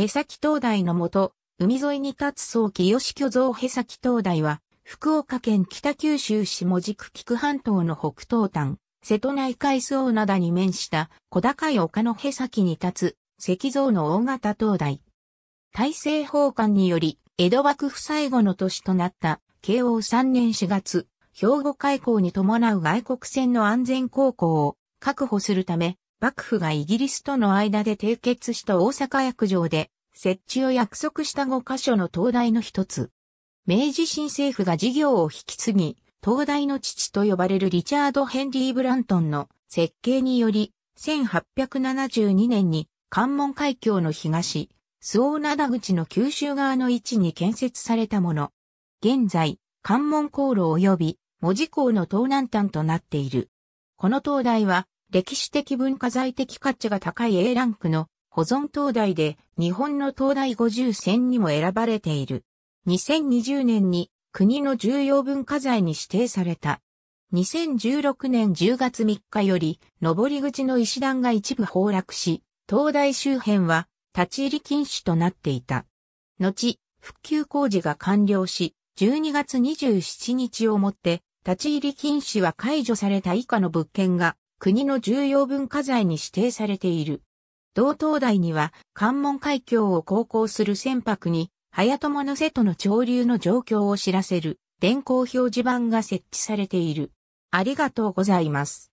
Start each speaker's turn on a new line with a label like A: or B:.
A: へさき灯台のもと、海沿いに立つ早期吉巨像へさき灯台は、福岡県北九州市門区菊半島の北東端、瀬戸内海総灘に面した小高い丘のへさきに立つ石像の大型灯台。大政奉還により、江戸幕府最後の年となった慶応3年4月、兵庫開港に伴う外国船の安全航行を確保するため、幕府がイギリスとの間で締結した大阪役場で、設置を約束した5カ所の灯台の一つ。明治新政府が事業を引き継ぎ、灯台の父と呼ばれるリチャード・ヘンリー・ブラントンの設計により、1872年に関門海峡の東、ーナダ口の九州側の位置に建設されたもの。現在、関門航路及び文字港の東南端となっている。この灯台は、歴史的文化財的価値が高い A ランクの保存灯台で日本の灯台50選にも選ばれている。2020年に国の重要文化財に指定された。2016年10月3日より、上り口の石段が一部崩落し、灯台周辺は立ち入り禁止となっていた。後、復旧工事が完了し、12月27日をもって、立ち入り禁止は解除された以下の物件が国の重要文化財に指定されている。道東台には関門海峡を航行する船舶に、早友の瀬戸の潮流の状況を知らせる電光表示板が設置されている。ありがとうございます。